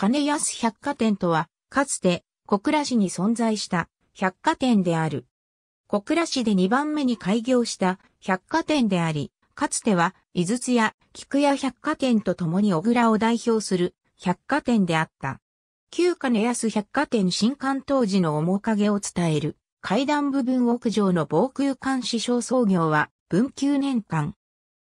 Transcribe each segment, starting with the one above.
金安百貨店とは、かつて小倉市に存在した百貨店である。小倉市で2番目に開業した百貨店であり、かつては、井筒や菊屋百貨店と共に小倉を代表する百貨店であった。旧金安百貨店新館当時の面影を伝える階段部分屋上の防空監視小創業は文久年間。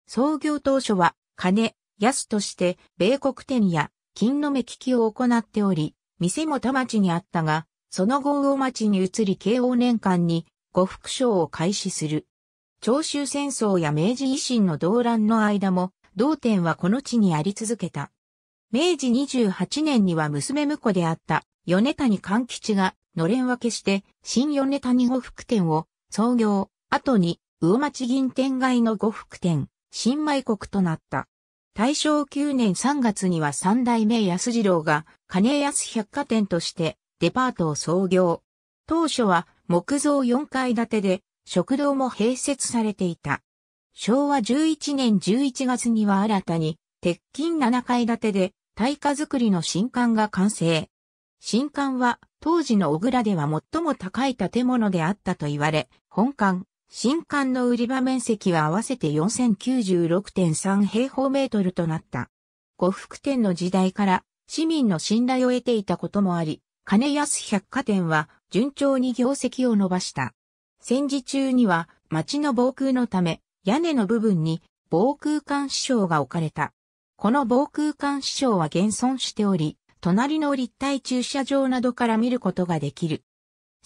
創業当初は金、安として米国店や金の目利きを行っており、店も田町にあったが、その後魚町に移り慶応年間に呉服商を開始する。長州戦争や明治維新の動乱の間も、同店はこの地にあり続けた。明治28年には娘婿であった米谷勘吉がのれん分けして新米谷呉服店を創業、後に魚町銀天街の呉服店、新米国となった。大正9年3月には三代目安次郎が金安百貨店としてデパートを創業。当初は木造4階建てで食堂も併設されていた。昭和11年11月には新たに鉄筋7階建てで耐火作りの新館が完成。新館は当時の小倉では最も高い建物であったと言われ、本館、新館の売り場面積は合わせて4096.3平方メートルとなった。呉服店の時代から市民の信頼を得ていたこともあり、金安百貨店は順調に業績を伸ばした。戦時中には町の防空のため屋根の部分に防空管支障が置かれた。この防空管支障は現存しており、隣の立体駐車場などから見ることができる。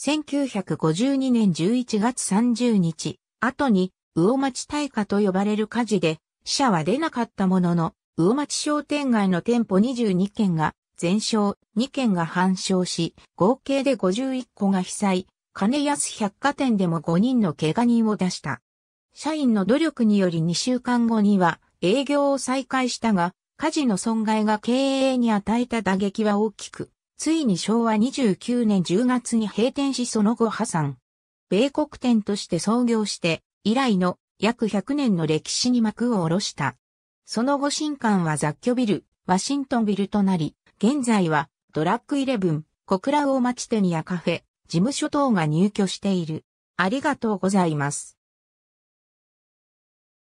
1952年11月30日、後に、魚町大火と呼ばれる火事で、死者は出なかったものの、魚町商店街の店舗22件が全焼、2件が半焼し、合計で51個が被災、金安百貨店でも5人の怪我人を出した。社員の努力により2週間後には営業を再開したが、火事の損害が経営に与えた打撃は大きく、ついに昭和29年10月に閉店しその後破産。米国店として創業して、以来の約100年の歴史に幕を下ろした。その後新館は雑居ビル、ワシントンビルとなり、現在はドラッグイレブン、小倉大町店やカフェ、事務所等が入居している。ありがとうございます。